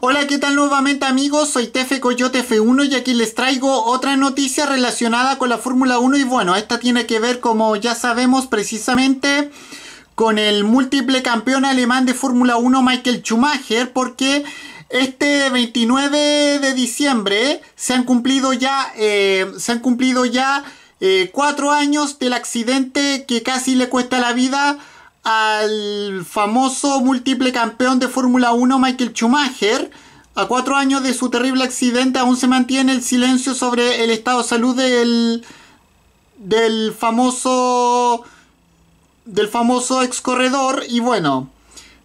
Hola, ¿qué tal nuevamente amigos? Soy Tefe Coyote F1 y aquí les traigo otra noticia relacionada con la Fórmula 1 y bueno, esta tiene que ver como ya sabemos precisamente con el múltiple campeón alemán de Fórmula 1 Michael Schumacher porque este 29 de diciembre se han cumplido ya, eh, se han cumplido ya eh, cuatro años del accidente que casi le cuesta la vida al famoso múltiple campeón de Fórmula 1 Michael Schumacher. A cuatro años de su terrible accidente aún se mantiene el silencio sobre el estado de salud del, del famoso del famoso ex corredor y bueno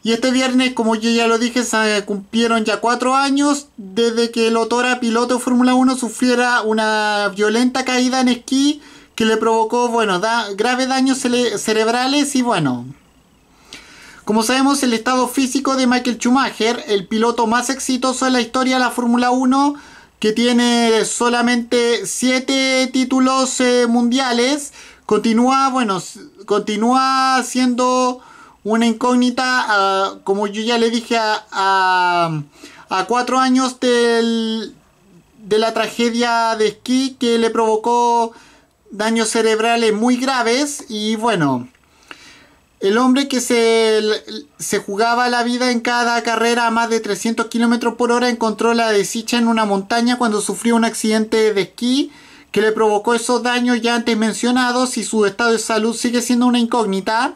y este viernes como yo ya lo dije se cumplieron ya cuatro años desde que el Otora piloto de Fórmula 1 sufriera una violenta caída en esquí que le provocó bueno graves daños cerebrales y bueno como sabemos, el estado físico de Michael Schumacher, el piloto más exitoso en la historia de la Fórmula 1, que tiene solamente 7 títulos eh, mundiales, continúa, bueno, continúa siendo una incógnita, ah, como yo ya le dije, a, a, a cuatro años del, de la tragedia de esquí que le provocó daños cerebrales muy graves y bueno. El hombre que se, se, jugaba la vida en cada carrera a más de 300 km por hora encontró la deshicha en una montaña cuando sufrió un accidente de esquí que le provocó esos daños ya antes mencionados y su estado de salud sigue siendo una incógnita.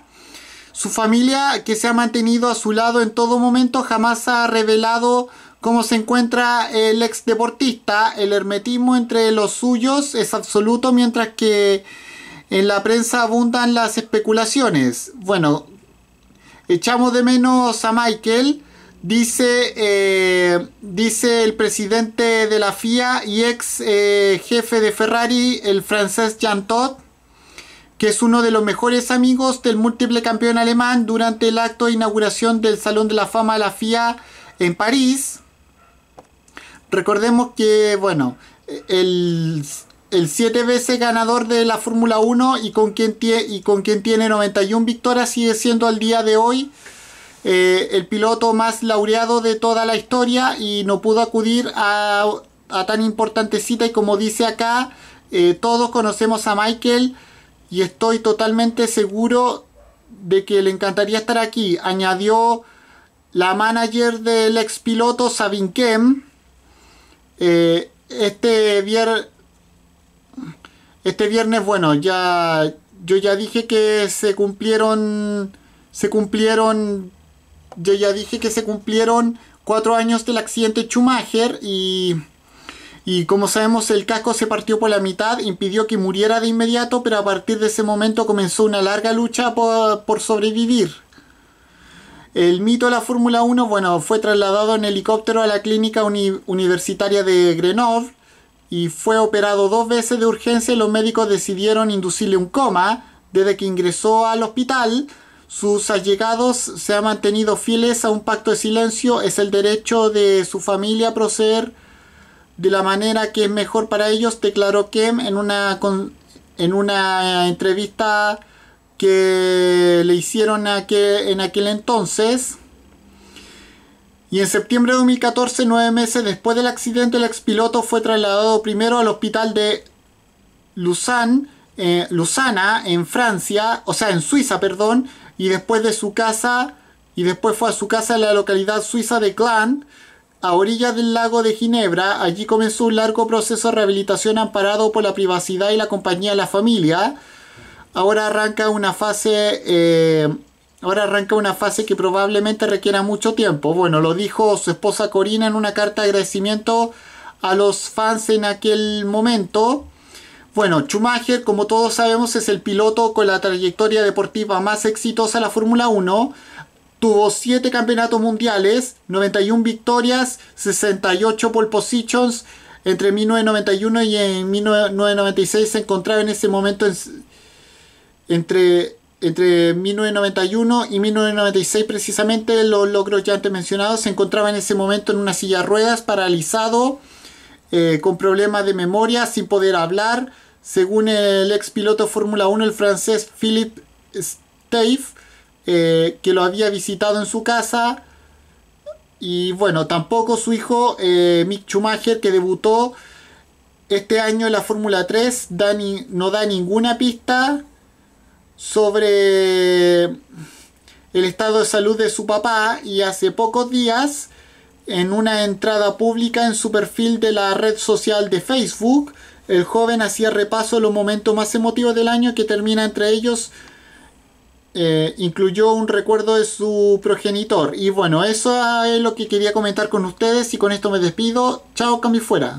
Su familia, que se ha mantenido a su lado en todo momento, jamás ha revelado cómo se encuentra el ex deportista. El hermetismo entre los suyos es absoluto mientras que en la prensa abundan las especulaciones. Bueno, echamos de menos a Michael. Dice, eh, dice el presidente de la FIA y ex eh, jefe de Ferrari, el francés Jean Todt, que es uno de los mejores amigos del múltiple campeón alemán durante el acto de inauguración del Salón de la Fama de la FIA en París. Recordemos que, bueno, el, el 7 veces ganador de la Fórmula 1 y con, quien y con tiene 91 victorias, sigue siendo al día de hoy eh, el piloto más laureado de toda la historia y no pudo acudir a, tan importante cita y como dice acá, eh, todos conocemos a Michael y estoy totalmente seguro de que le encantaría estar aquí. Añadió la manager del ex piloto Sabin Kem. Eh, este, viernes. Este viernes, bueno, ya yo ya dije que se cumplieron, se cumplieron, yo ya dije que se cumplieron cuatro años del accidente Schumacher y, y como sabemos el casco se partió por la mitad, impidió que muriera de inmediato, pero a partir de ese momento comenzó una larga lucha por, sobrevivir. El mito de la Fórmula 1, bueno, fue trasladado en helicóptero a la clínica universitaria de Grenoble y fue operado dos veces de urgencia y los médicos decidieron inducirle un coma. Desde que ingresó al hospital, sus allegados se han mantenido fieles a un pacto de silencio. Es el derecho de su familia proceder de la manera que es mejor para ellos, declaró Kem en una, en una eh, entrevista que le hicieron en aquel entonces y en septiembre de 2014, nueve meses después del accidente, el expiloto fue trasladado primero al hospital de Luzán, eh, Luzana, en Francia, o sea, en Suiza, perdón, y después de su casa, y después fue a su casa en la localidad suiza de clan a orillas del lago de Ginebra. Allí comenzó un largo proceso de rehabilitación amparado por la privacidad y la compañía de la familia. Ahora arranca una fase... Eh, Ahora arranca una fase que probablemente requiera mucho tiempo. Bueno, lo dijo su esposa Corina en una carta de agradecimiento a los fans en aquel momento. Bueno, Schumacher, como todos sabemos, es el piloto con la trayectoria deportiva más exitosa de la Fórmula 1. Tuvo 7 campeonatos mundiales, 91 victorias, 68 pole positions. Entre 1991 y en 1996 se encontraba en ese momento entre entre 1991 y 1996 precisamente los logros ya antes mencionados se encontraba en ese momento en una silla de ruedas paralizado eh, con problemas de memoria sin poder hablar según el ex piloto Fórmula 1 el francés Philippe Steiff eh, que lo había visitado en su casa y bueno tampoco su hijo eh, Mick Schumacher que debutó este año en la Fórmula 3 no da ninguna pista sobre el estado de salud de su papá y hace pocos días en una entrada pública en su perfil de la red social de Facebook, el joven hacía repaso de los momentos más emotivos del año que termina entre ellos. Eh, incluyó un recuerdo de su progenitor. Y bueno, eso es lo que quería comentar con ustedes y con esto me despido. Chao, cambio fuera.